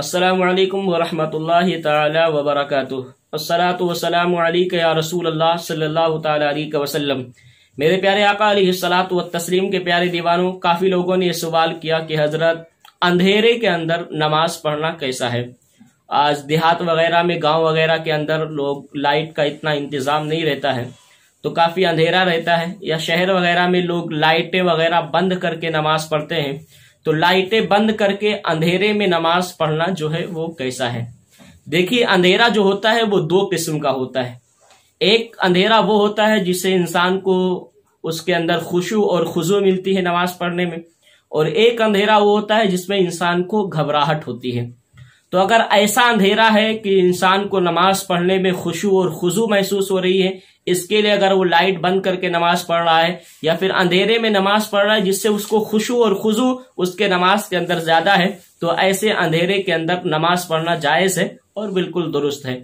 السلام علیکم ورحمۃ اللہ تعالی وبرکاتہ السلاۃ علیک یا رسول اللہ صلی اللہ تعالی علیہ وسلم میرے پیارے آقا علیہ السلاۃ و تسلیم کے پیارے دیوانوں کافی لوگوں نے یہ سوال کیا کہ حضرت اندھیرے کے اندر نماز پڑھنا کیسا ہے آج دیہات وغیرہ میں گاؤں وغیرہ کے اندر لوگ لائٹ کا اتنا انتظام نہیں رہتا ہے تو کافی اندھیرا رہتا ہے یا شہر وغیرہ میں لوگ لائٹیں وغیرہ بند کر کے نماز پڑھتے ہیں تو لائٹیں بند کر کے اندھیرے میں نماز پڑھنا جو ہے وہ کیسا ہے دیکھیے اندھیرا جو ہوتا ہے وہ دو قسم کا ہوتا ہے ایک اندھیرا وہ ہوتا ہے جس سے انسان کو اس کے اندر خوشو اور خوشو ملتی ہے نماز پڑھنے میں اور ایک اندھیرا وہ ہوتا ہے جس میں انسان کو گھبراہٹ ہوتی ہے تو اگر ایسا اندھیرا ہے کہ انسان کو نماز پڑھنے میں خوشو اور خضو محسوس ہو رہی ہے اس کے لیے اگر وہ لائٹ بند کر کے نماز پڑھ رہا ہے یا پھر اندھیرے میں نماز پڑھ رہا ہے جس سے اس کو خوشو اور خضو اس کے نماز کے اندر زیادہ ہے تو ایسے اندھیرے کے اندر نماز پڑھنا جائز ہے اور بالکل درست ہے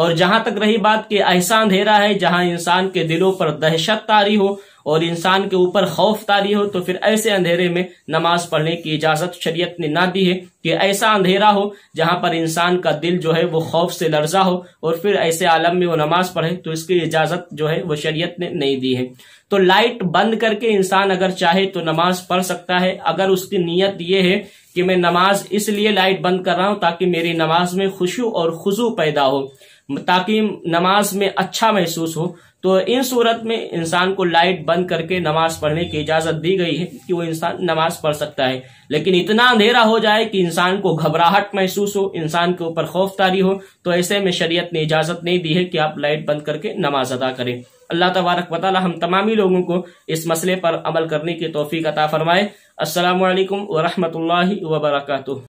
اور جہاں تک رہی بات کہ ایسا اندھیرا ہے جہاں انسان کے دلوں پر دہشت تاری ہو اور انسان کے اوپر خوف تاری ہو تو پھر ایسے اندھیرے میں نماز پڑھنے کی اجازت شریعت نے نہ دی ہے کہ ایسا اندھیرا ہو جہاں پر انسان کا دل جو ہے وہ خوف سے لرزا ہو اور پھر ایسے عالم میں وہ نماز پڑھے تو اس کی اجازت جو ہے وہ شریعت نے نہیں دی ہے تو لائٹ بند کر کے انسان اگر چاہے تو نماز پڑھ سکتا ہے اگر اس کی نیت یہ ہے کہ میں نماز اس لیے لائٹ بند کر رہا ہوں تاکہ میری نماز میں خوشی اور خضو پیدا ہو تاکہ نماز میں اچھا محسوس ہو تو ان صورت میں انسان کو لائٹ بند کر کے نماز پڑھنے کی اجازت دی گئی ہے کہ وہ انسان نماز پڑھ سکتا ہے لیکن اتنا اندھیرا ہو جائے کہ انسان کو گھبراہٹ محسوس ہو انسان کے اوپر خوف تاری ہو تو ایسے میں شریعت نے اجازت نہیں دی ہے کہ آپ لائٹ بند کر کے نماز ادا کریں اللہ تبارک و تعالیٰ ہم تمامی لوگوں کو اس مسئلے پر عمل کرنے کی توفیق عطا فرمائے السلام علیکم ورحمۃ اللہ وبرکاتہ